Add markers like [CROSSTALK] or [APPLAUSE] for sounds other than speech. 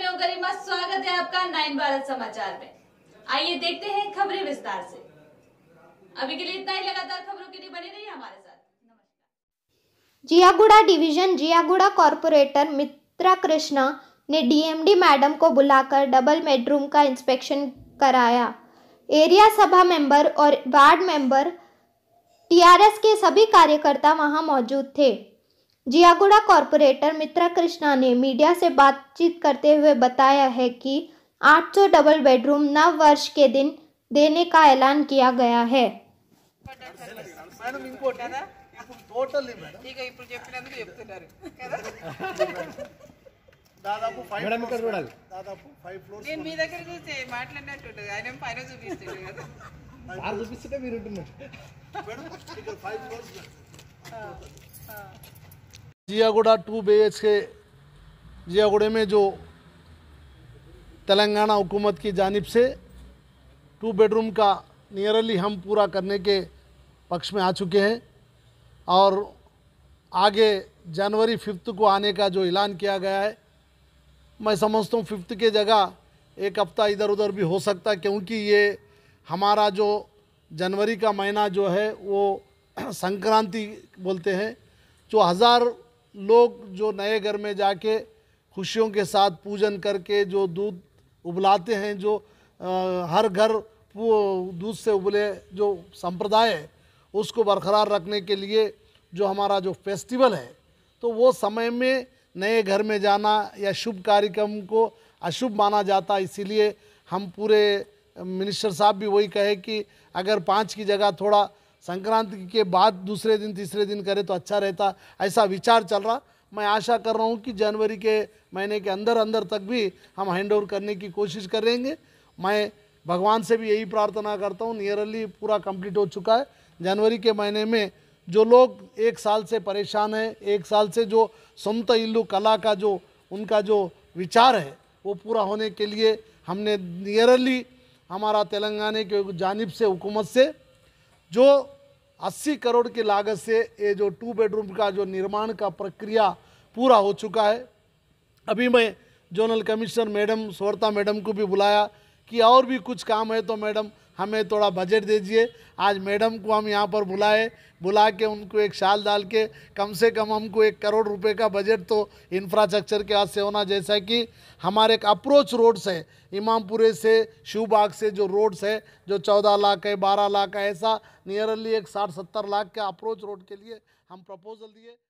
मैं हूँ गरिमा स्वागत है आपका नाइन भारत समाचार में आइए देखते हैं खबरें विस्तार से अभी के लिए इतना ही लगातार खबरों के लिए बने रहिए हमारे साथ जियागुड़ा डिवीजन जियागुड़ा कॉरपोरेटर मित्रा कृष्णा ने डीएमडी मैडम को बुलाकर डबल बेडरूम का इंस्पेक्शन कराया एरिया सभा मेंबर और वार्ड मेंबर टीआरएस के सभी कार्यकर्ता वहां मौजूद थे जियागुड़ा कॉरपोरेटर मित्रा कृष्णा ने मीडिया से बातचीत करते हुए बताया है कि 800 डबल बेडरूम नव वर्ष के दिन देने का ऐलान किया गया है जियागोड़ा टू बी एच के जियागोड़े में जो तेलंगाना हुकूमत की जानब से टू बेडरूम का नियरली हम पूरा करने के पक्ष में आ चुके हैं और आगे जनवरी फिफ्थ को आने का जो ऐलान किया गया है मैं समझता हूँ फिफ्थ के जगह एक हफ्ता इधर उधर भी हो सकता है क्योंकि ये हमारा जो जनवरी का महीना जो है वो [CLEARS THROAT] संक्रांति बोलते हैं जो हज़ार लोग जो नए घर में जाके खुशियों के साथ पूजन करके जो दूध उबलाते हैं जो आ, हर घर दूध से उबले जो संप्रदाय है उसको बरकरार रखने के लिए जो हमारा जो फेस्टिवल है तो वो समय में नए घर में जाना या शुभ कार्यक्रम को अशुभ माना जाता इसीलिए हम पूरे मिनिस्टर साहब भी वही कहे कि अगर पाँच की जगह थोड़ा संक्रांति के बाद दूसरे दिन तीसरे दिन करें तो अच्छा रहता ऐसा विचार चल रहा मैं आशा कर रहा हूँ कि जनवरी के महीने के अंदर अंदर तक भी हम हैंड ओवर करने की कोशिश करेंगे मैं भगवान से भी यही प्रार्थना करता हूँ नियरली पूरा कंप्लीट हो चुका है जनवरी के महीने में जो लोग एक साल से परेशान है एक साल से जो सोमत इल्लू कला का जो उनका जो विचार है वो पूरा होने के लिए हमने नियरली हमारा तेलंगाना के जानब से हुकूमत से जो 80 करोड़ की लागत से ये जो टू बेडरूम का जो निर्माण का प्रक्रिया पूरा हो चुका है अभी मैं zonal commissioner madam Swarata madam को भी बुलाया कि और भी कुछ काम है तो मैडम हमें थोड़ा बजट दीजिए आज मैडम को हम यहाँ पर बुलाए बुला के उनको एक शाल डाल के कम से कम हमको एक करोड़ रुपए का बजट तो इंफ्रास्ट्रक्चर के हाथ से होना जैसा कि हमारे एक अप्रोच रोड्स है इमामपुरे से शिवबाग से जो रोड्स है जो चौदह लाख है बारह लाख है ऐसा नियरली एक साठ सत्तर लाख के अप्रोच रोड के लिए हम प्रपोजल दिए